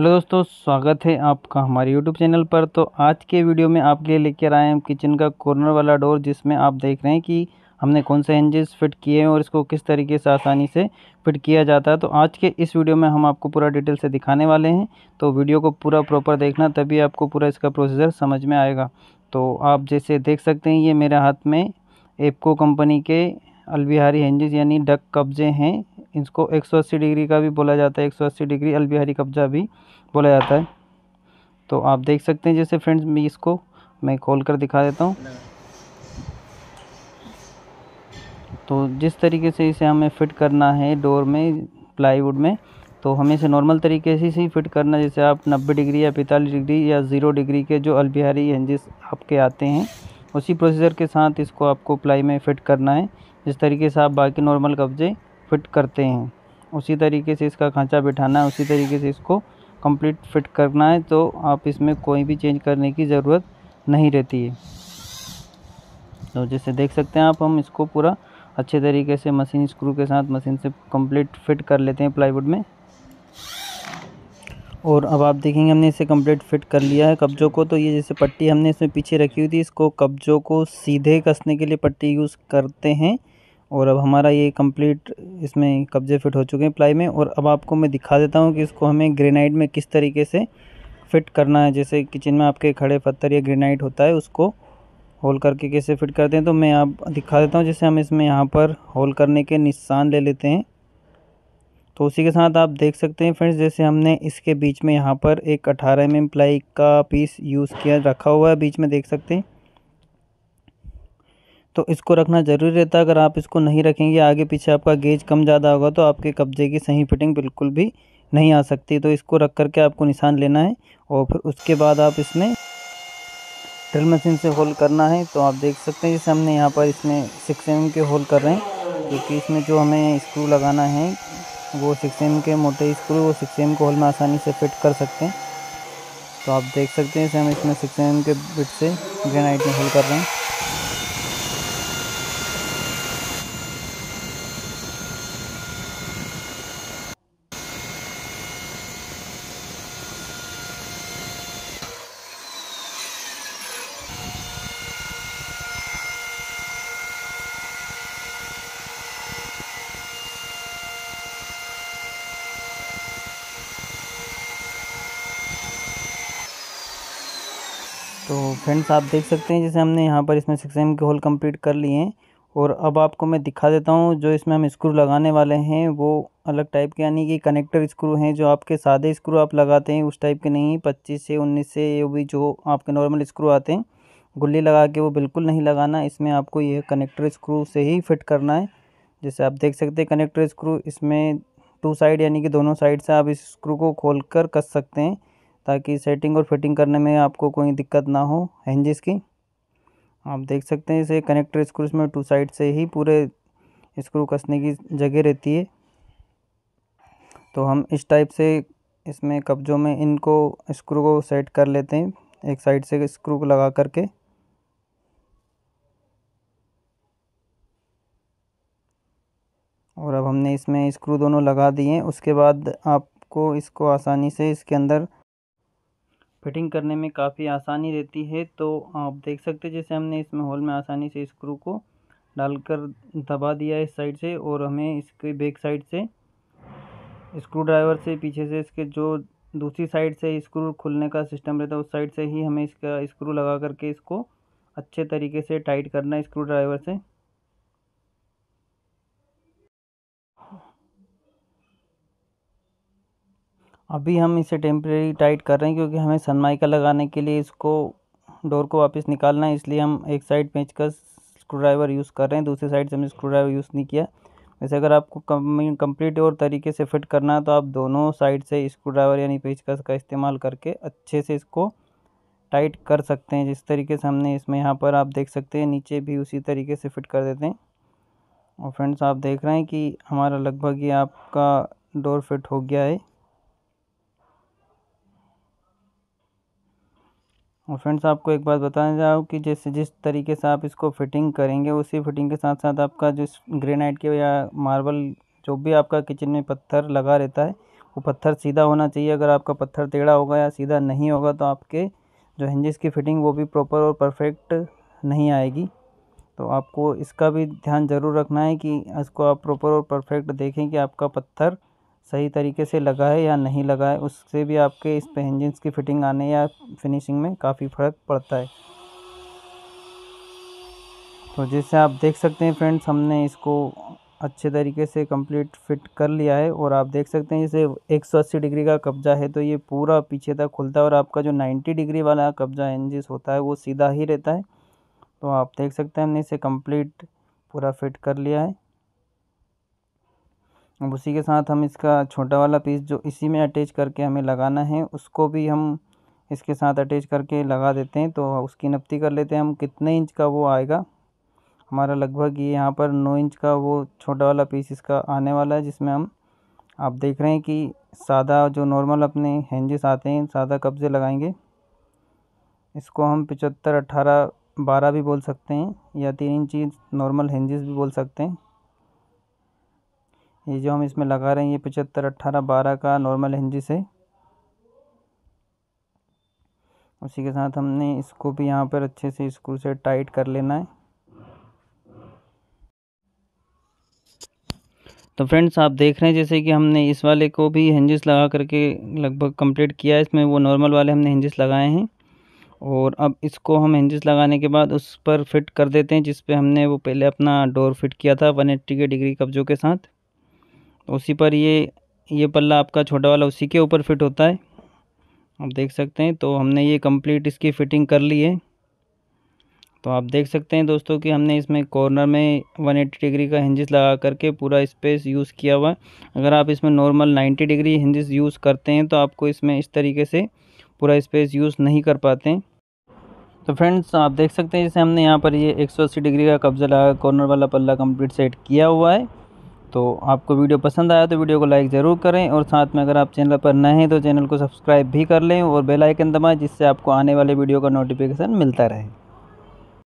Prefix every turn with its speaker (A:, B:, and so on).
A: hello दोस्तों स्वागत है आपका हमारे यूट्यूब चैनल पर तो आज के वीडियो में आपके लिए लेकर आए हैं किचन का कॉर्नर वाला डोर जिसमें आप देख रहे हैं कि हमने कौन से हिंजेस फिट किए हैं और इसको किस तरीके से आसानी से फिट किया जाता है तो आज के इस वीडियो में हम आपको पूरा डिटेल से दिखाने वाले हैं तो वीडियो को पूरा प्रॉपर देखना तभी आपको पूरा इसका प्रोसीजर समझ में आएगा तो आप जैसे देख सकते हैं ये मेरे हाथ में एपको कंपनी के अलबिहारी हिंजेस यानी डक कब्जे हैं इसको 180 डिग्री का भी बोला जाता है 180 डिग्री अलबिहारी कब्जा भी बोला जाता है तो आप देख सकते हैं जैसे फ्रेंड्स मैं इसको मैं खोल कर दिखा देता हूँ तो जिस तरीके से इसे हमें फ़िट करना है डोर में प्लाईवुड में तो हमें इसे नॉर्मल तरीके से ही फिट करना जैसे आप 90 डिग्री या पैंतालीस डिग्री या ज़ीरो डिग्री के जो अलबिहारी हिंजेस आपके आते हैं उसी प्रोसीजर के साथ इसको आपको प्लाई में फिट करना है जिस तरीके से आप बाकी नॉर्मल कब्जे फिट करते हैं उसी तरीके से इसका खाँचा बिठाना है उसी तरीके से इसको कंप्लीट फिट करना है तो आप इसमें कोई भी चेंज करने की ज़रूरत नहीं रहती है तो जैसे देख सकते हैं आप हम इसको पूरा अच्छे तरीके से मशीन स्क्रू के साथ मशीन से कंप्लीट फिट कर लेते हैं प्लाईवुड में और अब आप देखेंगे हमने इसे कंप्लीट फिट कर लिया है कब्जों को तो ये जैसे पट्टी हमने इसमें पीछे रखी हुई थी इसको कब्जों को सीधे कसने के लिए पट्टी यूज़ करते हैं और अब हमारा ये कंप्लीट इसमें कब्जे फिट हो चुके हैं प्लाई में और अब आपको मैं दिखा देता हूँ कि इसको हमें ग्रेनाइट में किस तरीके से फिट करना है जैसे किचन में आपके खड़े पत्थर या ग्रेनाइट होता है उसको होल करके कैसे फिट करते हैं तो मैं आप दिखा देता हूँ जैसे हम इसमें यहाँ पर होल करने के निशान ले लेते हैं तो उसी के साथ आप देख सकते हैं फ्रेंड्स जैसे हमने इसके बीच में यहाँ पर एक अठारह एम एम प्लाई का पीस यूज़ किया रखा हुआ है बीच में देख सकते हैं तो इसको रखना ज़रूरी रहता है अगर आप इसको नहीं रखेंगे आगे पीछे आपका गेज कम ज़्यादा होगा तो आपके कब्जे की सही फिटिंग बिल्कुल भी नहीं आ सकती तो इसको रख करके आपको निशान लेना है और फिर उसके बाद आप इसमें ड्रिल मशीन से होल करना है तो आप देख सकते हैं जैसे हमने यहाँ पर इसमें सिक्स एम के होल कर रहे हैं क्योंकि इसमें जो हमें स्क्रू लगाना है वो सिक्स एम के मोटे स्क्रू वो सिक्स एम के होल में आसानी से फिट कर सकते हैं तो आप देख सकते हैं जैसे हम इसमें सिक्स एम के बिट से ग्रेनाइट में होल कर रहे हैं तो फ्रेंड्स आप देख सकते हैं जैसे हमने यहाँ पर इसमें सिक्स एम के होल कंप्लीट कर लिए हैं और अब आपको मैं दिखा देता हूँ जो इसमें हम स्क्रू लगाने वाले हैं वो अलग टाइप के यानी कि कनेक्टर स्क्रू हैं जो आपके सादे स्क्रू आप लगाते हैं उस टाइप के नहीं पच्चीस से उन्नीस से ये भी जो आपके नॉर्मल स्क्रू आते हैं गुल्ली लगा के वो बिल्कुल नहीं लगाना इसमें आपको ये कनेक्टर स्क्रू से ही फिट करना है जैसे आप देख सकते हैं कनेक्टर स्क्रू इसमें टू साइड यानी कि दोनों साइड से आप इस स्क्रू को खोल कर कस सकते हैं ताकि सेटिंग और फिटिंग करने में आपको कोई दिक्कत ना हो हेंजिस की आप देख सकते हैं इसे कनेक्टर स्क्रूज में टू साइड से ही पूरे स्क्रू कसने की जगह रहती है तो हम इस टाइप से इसमें कब्जों में इनको स्क्रू को सेट कर लेते हैं एक साइड से स्क्रू को लगा करके और अब हमने इसमें स्क्रू दोनों लगा दिए उसके बाद आपको इसको आसानी से इसके अंदर फिटिंग करने में काफ़ी आसानी रहती है तो आप देख सकते हैं जैसे हमने इसमें होल में आसानी से स्क्रू को डालकर दबा दिया है इस साइड से और हमें इसके बैक साइड से स्क्रू ड्राइवर से पीछे से इसके जो दूसरी साइड से स्क्रू खुलने का सिस्टम रहता है उस साइड से ही हमें इसका स्क्रू लगा करके इसको अच्छे तरीके से टाइट करना है स्क्रू ड्राइवर से अभी हम इसे टेम्प्रेरी टाइट कर रहे हैं क्योंकि हमें सनमाइका लगाने के लिए इसको डोर को वापस निकालना है इसलिए हम एक साइड पेंचकस स्क्रू ड्राइवर यूज़ कर रहे हैं दूसरी साइड से हमने स्क्रू ड्राइवर यूज़ नहीं किया वैसे अगर आपको कंप्लीट कम्प्लीट और तरीके से फिट करना है तो आप दोनों साइड से स्क्रू ड्राइवर यानी पेचकस का इस्तेमाल करके अच्छे से इसको टाइट कर सकते हैं जिस तरीके से हमने इसमें यहाँ पर आप देख सकते हैं नीचे भी उसी तरीके से फिट कर देते हैं और फ्रेंड्स आप देख रहे हैं कि हमारा लगभग ये आपका डोर फिट हो गया है और फ्रेंड्स आपको एक बात बताना चाहूँ कि जैसे जिस तरीके से आप इसको फिटिंग करेंगे उसी फिटिंग के साथ साथ आपका जिस ग्रेनाइट के या मार्बल जो भी आपका किचन में पत्थर लगा रहता है वो पत्थर सीधा होना चाहिए अगर आपका पत्थर टेढ़ा होगा या सीधा नहीं होगा तो आपके जो हिंजिस की फिटिंग वो भी प्रॉपर और परफेक्ट नहीं आएगी तो आपको इसका भी ध्यान ज़रूर रखना है कि इसको आप प्रॉपर और परफेक्ट देखें कि आपका पत्थर सही तरीके से लगा है या नहीं लगा है उससे भी आपके इस पे इंजन्स की फिटिंग आने या फिनिशिंग में काफ़ी फ़र्क पड़ता है तो जैसे आप देख सकते हैं फ्रेंड्स हमने इसको अच्छे तरीके से कंप्लीट फिट कर लिया है और आप देख सकते हैं जैसे 180 डिग्री का कब्जा है तो ये पूरा पीछे तक खुलता है और आपका जो 90 डिग्री वाला कब्जा इंजिस होता है वो सीधा ही रहता है तो आप देख सकते हैं हमने इसे कंप्लीट पूरा फिट कर लिया है अब उसी के साथ हम इसका छोटा वाला पीस जो इसी में अटैच करके हमें लगाना है उसको भी हम इसके साथ अटैच करके लगा देते हैं तो उसकी नपती कर लेते हैं हम कितने इंच का वो आएगा हमारा लगभग ये यहाँ पर नौ इंच का वो छोटा वाला पीस इसका आने वाला है जिसमें हम आप देख रहे हैं कि सादा जो नॉर्मल अपने हैंजेस आते हैं सादा कब्ज़े लगाएंगे इसको हम पचहत्तर अट्ठारह बारह भी बोल सकते हैं या तीन इंची नॉर्मल हैंजेस भी बोल सकते हैं ये जो हम इसमें लगा रहे हैं ये पचहत्तर अट्ठारह बारह का नॉर्मल हिंजी से उसी के साथ हमने इसको भी यहाँ पर अच्छे से स्क्रू से टाइट कर लेना है तो फ्रेंड्स आप देख रहे हैं जैसे कि हमने इस वाले को भी हिंजिस लगा करके लगभग कंप्लीट किया है इसमें वो नॉर्मल वाले हमने हिंजिस लगाए हैं और अब इसको हम हिंजिस लगाने के बाद उस पर फिट कर देते हैं जिस पे हमने वो पहले अपना डोर फिट किया था 180 के डिग्री कब्जों के साथ उसी पर ये ये पल्ला आपका छोटा वाला उसी के ऊपर फिट होता है आप देख सकते हैं तो हमने ये कंप्लीट इसकी फ़िटिंग कर ली है तो आप देख सकते हैं दोस्तों कि हमने इसमें कॉर्नर में 180 डिग्री का हिंजिस लगा करके पूरा स्पेस यूज़ किया हुआ है अगर आप इसमें नॉर्मल 90 डिग्री हिंजिस यूज़ करते हैं तो आपको इसमें इस तरीके से पूरा स्पेस यूज़ नहीं कर पाते हैं तो फ्रेंड्स आप देख सकते हैं जैसे हमने यहाँ पर ये एक डिग्री का कब्ज़ा लगा कॉर्नर वाला पल्ला कम्प्लीट सेट किया हुआ है तो आपको वीडियो पसंद आया तो वीडियो को लाइक ज़रूर करें और साथ में अगर आप चैनल पर नए हैं तो चैनल को सब्सक्राइब भी कर लें और बेल आइकन दबाएं जिससे आपको आने वाले वीडियो का नोटिफिकेशन मिलता रहे